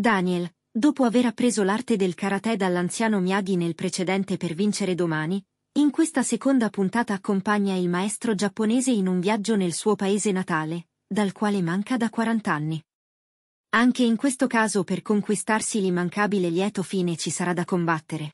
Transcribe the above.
Daniel, dopo aver appreso l'arte del karate dall'anziano Miyagi nel precedente per vincere domani, in questa seconda puntata accompagna il maestro giapponese in un viaggio nel suo paese natale, dal quale manca da 40 anni. Anche in questo caso per conquistarsi l'immancabile lieto fine ci sarà da combattere.